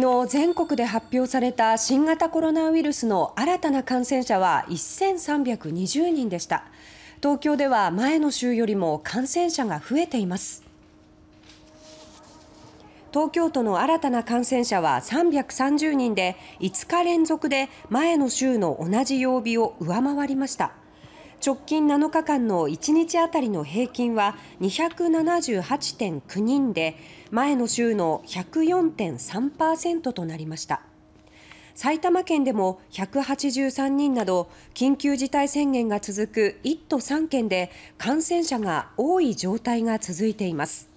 昨日全国で発表された新型コロナウイルスの新たな感染者は1320人でした東京では前の週よりも感染者が増えています東京都の新たな感染者は330人で5日連続で前の週の同じ曜日を上回りました直近7日間の1日あたりの平均は278.9人で前の週の104.3％となりました。埼玉県でも183人など緊急事態宣言が続く1都3県で感染者が多い状態が続いています。